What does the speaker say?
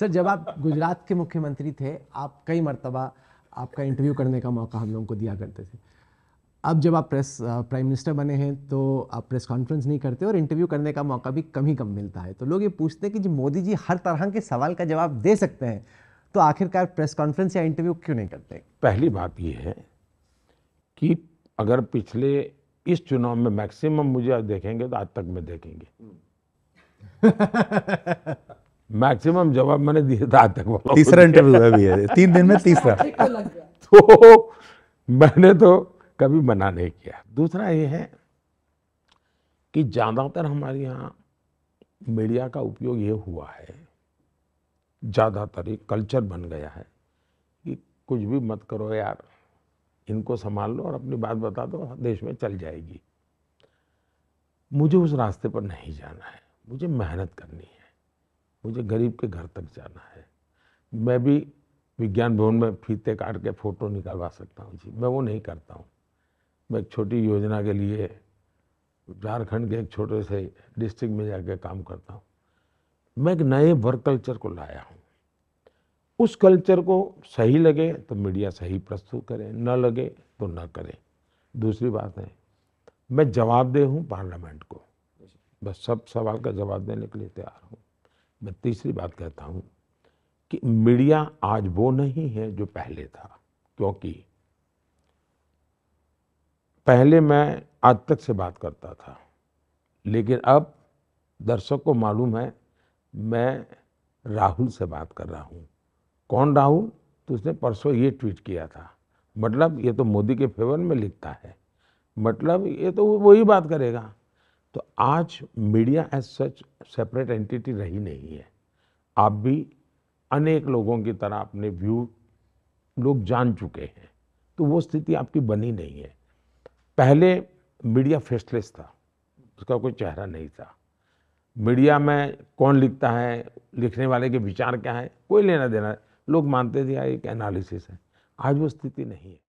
sir जब आप गुजरात के मुख्यमंत्री थे आप कई मरतबा आपका इंटरव्यू करने का मौका हम लोगों को दिया करते थे अब जब आप प्रेस प्राइम मिनिस्टर बने हैं तो आप प्रेस कॉन्फ्रेंस नहीं करते और इंटरव्यू करने का मौका भी कम ही कम मिलता है तो लोग ये पूछते हैं कि जी मोदी जी हर तरह के सवाल का जवाब दे सकते हैं तो आखिरकार प्रेस कॉन्फ्रेंस या इंटरव्यू क्यों नहीं करते पहली बात यह है कि अगर पिछले इस चुनाव में मैक्सिमम मुझे देखेंगे तो आज तक में देखेंगे मैक्सिमम जवाब मैंने दिए था आज तक तीसरा इंटरव्यू है तीन दिन में तीसरा तो, तो मैंने तो कभी मना नहीं किया दूसरा ये है कि ज़्यादातर हमारे यहाँ मीडिया का उपयोग ये हुआ है ज़्यादातर ये कल्चर बन गया है कि कुछ भी मत करो यार इनको संभाल लो और अपनी बात बता दो देश में चल जाएगी मुझे उस रास्ते पर नहीं जाना है मुझे मेहनत करनी है मुझे गरीब के घर तक जाना है मैं भी विज्ञान भवन में फीते काट के फ़ोटो निकलवा सकता हूँ जी मैं वो नहीं करता हूँ मैं एक छोटी योजना के लिए झारखंड के एक छोटे से डिस्ट्रिक्ट में जाके काम करता हूँ मैं एक नए वर्क कल्चर को लाया हूँ उस कल्चर को सही लगे तो मीडिया सही प्रस्तुत करे न लगे तो न करे दूसरी बात है मैं जवाब दे हूँ पार्लियामेंट को बस सब सवाल का जवाब देने के लिए तैयार हूँ मैं तीसरी बात कहता हूँ कि मीडिया आज वो नहीं है जो पहले था क्योंकि पहले मैं आज तक से बात करता था लेकिन अब दर्शक को मालूम है मैं राहुल से बात कर रहा हूँ कौन राहुल तो उसने परसों ये ट्वीट किया था मतलब ये तो मोदी के फेवर में लिखता है मतलब ये तो वही बात करेगा तो आज media as such separate entity रही नहीं है आप भी अनेक लोगों की तरह अपने व्यू लोग जान चुके हैं तो वो स्थिति आपकी बनी नहीं है पहले मीडिया फेसलेस था उसका कोई चेहरा नहीं था मीडिया में कौन लिखता है लिखने वाले के विचार क्या है कोई लेना देना लोग मानते थे यार एक एनालिसिस है आज वो स्थिति नहीं है